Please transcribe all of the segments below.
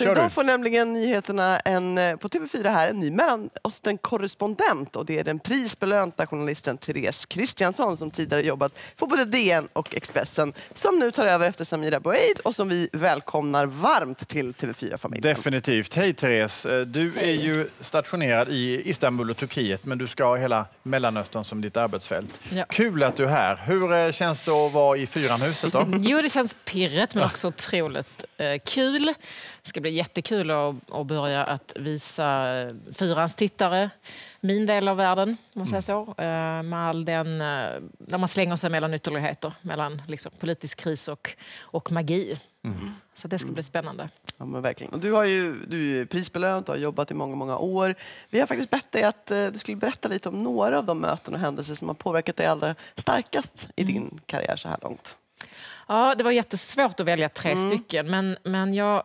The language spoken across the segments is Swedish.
Så Kör idag får nämligen nyheterna en, eh, på TV4 här en ny Mellanöstern-korrespondent och det är den prisbelönta journalisten Therese Kristiansson som tidigare jobbat på både DN och Expressen som nu tar över efter Samira Bouaid och som vi välkomnar varmt till TV4-familjen. Definitivt. Hej Therese, eh, du är ju stationerad i Istanbul och Turkiet men du ska ha hela Mellanöstern som ditt arbetsfält. Ja. Kul att du är här. Hur eh, känns det att vara i Fyranhuset då? Jo, det känns pirret men också otroligt kul. Det ska bli bli jättekul att, att börja att visa eh, fyrans tittare min del av världen, om man säger så. Mm. Eh, med all den, eh, när man slänger sig mellan ytterligheter, mellan liksom politisk kris och, och magi. Mm. Så det ska bli spännande. Ja, men verkligen. Och du, har ju, du är prisbelönt och har jobbat i många, många år. Vi har faktiskt bett dig att du skulle berätta lite om några av de möten och händelser som har påverkat dig allra starkast i mm. karriär så här långt. Ja, det var jättesvårt att välja tre mm. stycken, men, men jag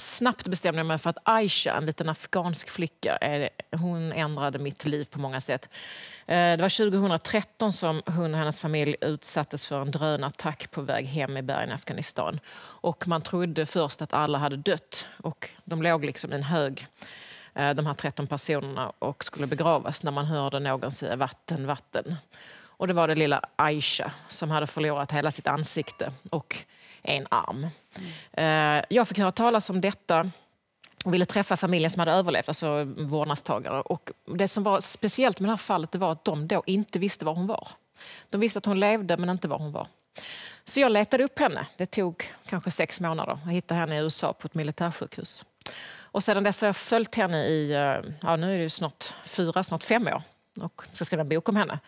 Snabbt bestämde jag mig för att Aisha, en liten afghansk flicka, hon ändrade mitt liv på många sätt. Eh, det var 2013 som hon och hennes familj utsattes för en drönarattack på väg hem i bergen i Afghanistan. Och man trodde först att alla hade dött och de låg liksom i en hög eh, de här 13 personerna och skulle begravas när man hörde någon säga vatten, vatten. Och det var det lilla Aisha som hade förlorat hela sitt ansikte och en arm. Eh, jag fick höra talas om detta och ville träffa familjen som hade överlevt, alltså vårdnadstagare. Och det som var speciellt med det här fallet det var att de då inte visste var hon var. De visste att hon levde, men inte var hon var. Så jag letade upp henne. Det tog kanske sex månader att hitta henne i USA på ett militärsjukhus. Och sedan dess har jag följt henne i eh, ja, nu är det snart fyra, snart fem år och ska skriva en bok om henne.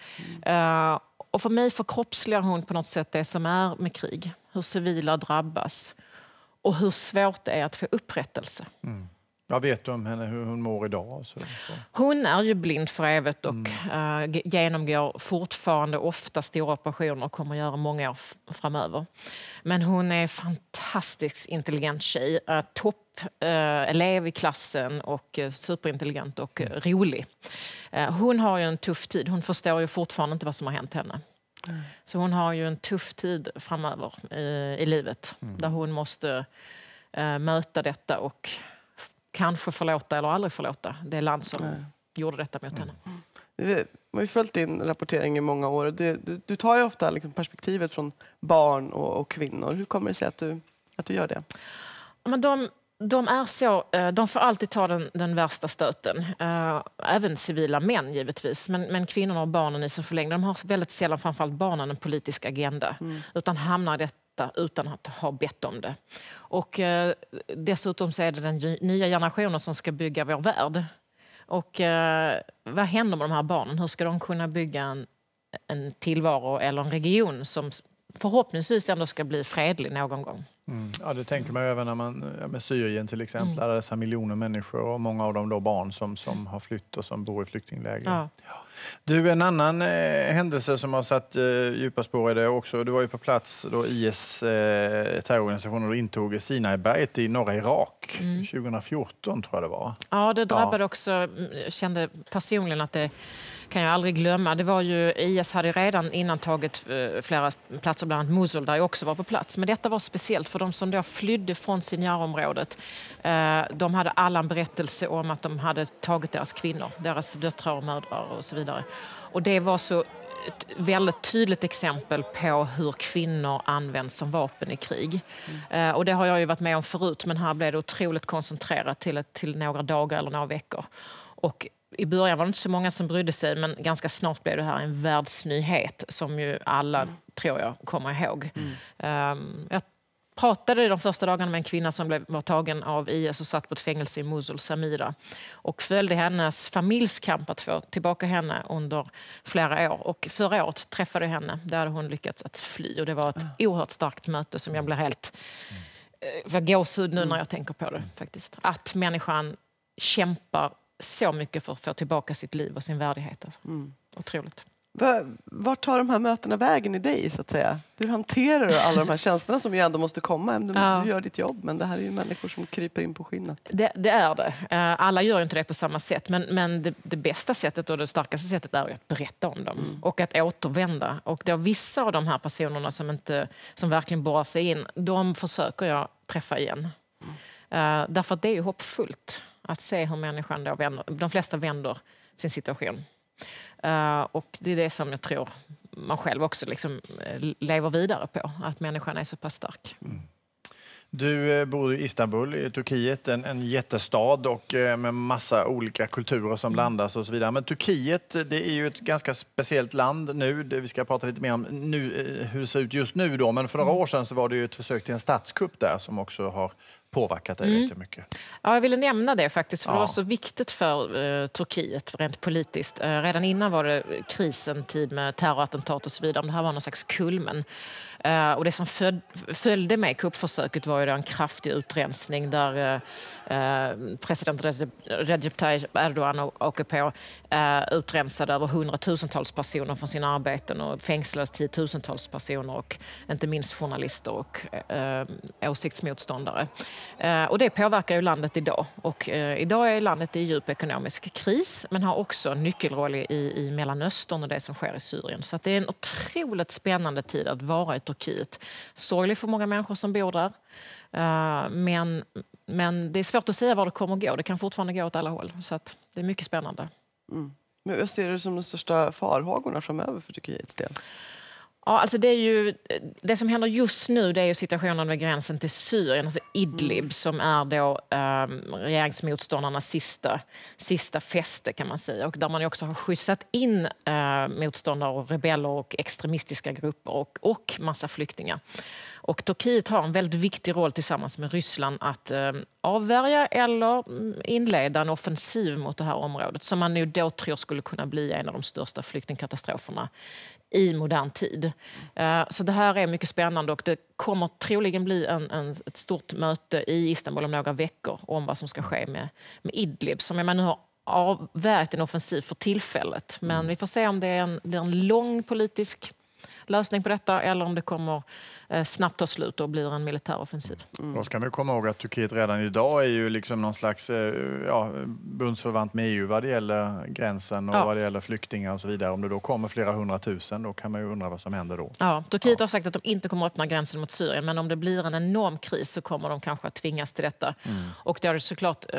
Mm. Uh, och för mig förkroppsligar hon på något sätt det som är med krig hur civila drabbas och hur svårt det är att få upprättelse. Mm. Vad vet du om henne, hur hon mår idag? Så, Hon är ju blind för evigt och mm. äh, genomgår fortfarande ofta stora operationer och kommer göra många år framöver. Men hon är en fantastiskt intelligent tjej. Äh, eh, Toppelev eh, äh, i klassen och superintelligent och mm. rolig. Hon har ju en tuff tid. Hon förstår ju fortfarande inte vad som har hänt henne. Så hon har ju en tuff tid framöver i, i livet mm. där hon måste eh, möta detta och kanske förlåta eller aldrig förlåta det land som Nej. gjorde detta mot mm. henne. Vi har följt din rapportering i många år. Du, du, du tar ju ofta liksom perspektivet från barn och, och, kvinnor. Hur kommer det sig att du, att du gör det? Men de de är så, eh, de får alltid ta den, den värsta stöten. Eh, även civila män givetvis, men, men kvinnorna och barnen i sin förlängning, de har väldigt sällan, framförallt barnen, en politisk agenda. Mm. Utan hamnar detta utan att ha bett om det. Och eh, dessutom så är det den nya generationen som ska bygga vår värld. Och vad händer med de här barnen? Hur ska de kunna bygga en, en tillvaro eller en region som förhoppningsvis ändå ska bli fredlig någon gång? Mm. Ja, det tänker man även när man, med Syrien till exempel, mm. alla dessa miljoner människor och många av dem då barn som, som har flytt och som bor i flyktingläger. Ja. Ja. Du, en annan eh, händelse som har satt eh, djupa spår i det också, du var ju på plats då IS eh, terrororganisationen intog Sinaiberget i norra Irak mm. 2014 tror jag det var. Ja, det drabbade ja. också, mm, jag kände personligen att det kan jag aldrig glömma. Det var ju, IS hade redan innan tagit eh, flera platser, bland annat Mosul där jag också var på plats. Men detta var speciellt för de som då flydde från Sinjar-området. Eh, de hade alla en berättelse om att de hade tagit deras kvinnor, deras döttrar och mödrar och så vidare. Och det var så ett väldigt tydligt exempel på hur kvinnor används som vapen i krig. Mm. Eh, och det har jag ju varit med om förut, men här blev det otroligt koncentrerat till, till några dagar eller några veckor. Och i början var det inte så många som brydde sig, men ganska snart blev det här en världsnyhet som ju alla, mm. tror jag, kommer ihåg. Mm. Um, jag pratade de första dagarna med en kvinna som blev, tagen av IS och satt på ett fängelse i Mosul, Samira, och följde hennes familjs kamp att få tillbaka henne under flera år. Och förra året träffade jag henne, där hon lyckats att fly. Och det var ett ah. oerhört starkt möte som jag blir helt... Jag mm. eh, gåshud nu när mm. jag tänker på det. faktiskt. Att människan kämpar så mycket för att få tillbaka sitt liv och sin värdighet. Alltså. Mm. Otroligt. Vart tar de här mötena vägen i dig? så att säga? Hur hanterar du alla de här känslorna som ju ändå måste komma? Du, ja. gör ditt jobb, men det här är ju människor som kryper in på skinnet. Det, det är det. Eh, alla gör inte det på samma sätt, men, men det, det, bästa sättet och det starkaste sättet är att berätta om dem mm. och att återvända. Och då vissa av de här personerna som, inte, som verkligen borrar sig in, de försöker jag träffa igen. Mm. Eh, därför att det är ju hoppfullt att se hur människan då vänder. De flesta vänder sin situation. Eh, och det är det som jag tror man själv också liksom eh, lever vidare på, att människan är så pass stark. Mm. Du eh, bor i Istanbul i Turkiet, en, en jättestad och eh, med massa olika kulturer som mm. blandas och så vidare. Men Turkiet, det är ju ett ganska speciellt land nu. Vi ska prata lite mer om nu, eh, hur det ser ut just nu då. Men för några mm. år sedan så var det ju ett försök till en statskupp där som också har påverkat dig mm. jättemycket. Ja, jag ville nämna det faktiskt, för ja. det var så viktigt för eh, Turkiet rent politiskt. Eh, redan innan var det krisen, tid med terrorattentat och så vidare. Men det här var någon slags kulmen. Eh, och det som följde med kuppförsöket var ju en kraftig utrensning där eh, eh, president Recep Tayyip Erdogan åker på utrensade över hundratusentals personer från sina arbeten och fängslades tiotusentals personer och inte minst journalister och åsiktsmotståndare. Och det påverkar ju landet idag och idag är landet i djup ekonomisk kris men har också en nyckelroll i, i Mellanöstern och det som sker i Syrien. Så det är en otroligt spännande tid att vara ett Turkiet. Sorglig för många människor som bor där. Eh, men, men det är svårt att säga var det kommer att gå. Det kan fortfarande gå åt alla håll. Så det är mycket spännande. Mm. Men jag ser det som de största farhågorna framöver för Turkiets del? Ja, alltså det, är ju, det som händer just nu det är ju situationen vid gränsen till Syrien, alltså Idlib mm. som är då eh, regeringsmotståndarnas sista, sista fäste kan man säga och där man också har skjutsat in eh, motståndare, och rebeller och extremistiska grupper och, och massa flyktingar. Och Turkiet har en väldigt viktig roll tillsammans med Ryssland att eh, avvärja eller mm, inleda en offensiv mot det här området som man nu då tror skulle kunna bli en av de största flyktingkatastroferna i modern tid. Eh, så det här är mycket spännande och det kommer troligen bli en, en, ett stort möte i Istanbul om några veckor om vad som ska ske med, med Idlib som man nu har avvärjt en offensiv för tillfället. Men mm. vi får se om det är en, det är en lång politisk lösning på detta eller om det kommer eh, snabbt ta slut och blir en militär offensiv. Mm. Då ska vi komma ihåg att Turkiet redan idag är ju liksom någon slags eh, ja, bundsförvant med EU vad det gäller gränsen och ja. vad det gäller flyktingar och så vidare. Om det då kommer flera hundratusen då kan man ju undra vad som händer då. Ja, Turkiet ja. har sagt att de inte kommer att öppna gränsen mot Syrien men om det blir en enorm kris så kommer de kanske att tvingas till detta. Mm. Och det har såklart eh,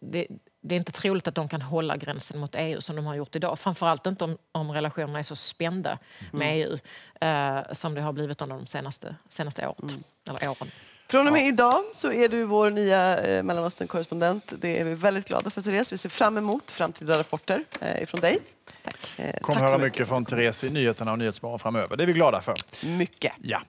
det, det är inte troligt att de kan hålla gränsen mot EU som de har gjort idag. Framförallt inte om, om relationerna är så spända med mm. EU eh, som det har blivit under de senaste, senaste året, mm. eller åren. Från och med ja. idag så är du vår nya eh, Mellanöstern-korrespondent. Det är vi väldigt glada för, Therese. Vi ser fram emot framtida rapporter eh, ifrån dig. Tack. Eh, kommer höra mycket från Therese i nyheterna och Nyhetsmorgon framöver. Det är vi glada för. Mycket. Ja.